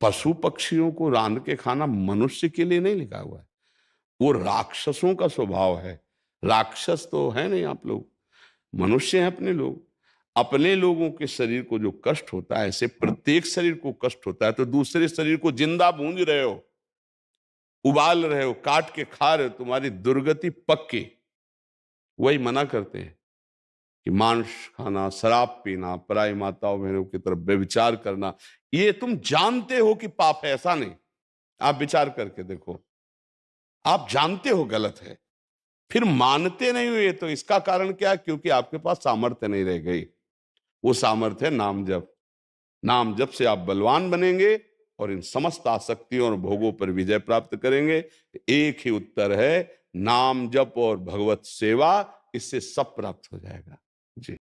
पशु पक्षियों को रान के खाना मनुष्य के लिए नहीं लिखा हुआ है वो राक्षसों का स्वभाव है राक्षस तो है नहीं आप लोग मनुष्य हैं अपने लोग अपने लोगों के शरीर को जो कष्ट होता है ऐसे प्रत्येक शरीर को कष्ट होता है तो दूसरे शरीर को जिंदा बूंज रहे हो उबाल रहे हो काट के खा रहे हो तुम्हारी दुर्गति पक्की वही मना करते हैं कि मांस खाना शराब पीना पराई माताओं बहनों की तरफ व्यविचार करना ये तुम जानते हो कि पाप है ऐसा नहीं आप विचार करके देखो आप जानते हो गलत है फिर मानते नहीं हुए तो इसका कारण क्या क्योंकि आपके पास सामर्थ्य नहीं रह गई वो सामर्थ्य नाम जप नाम जप से आप बलवान बनेंगे और इन समस्त आसक्तियों और भोगों पर विजय प्राप्त करेंगे एक ही उत्तर है नाम जप और भगवत सेवा इससे सब प्राप्त हो जाएगा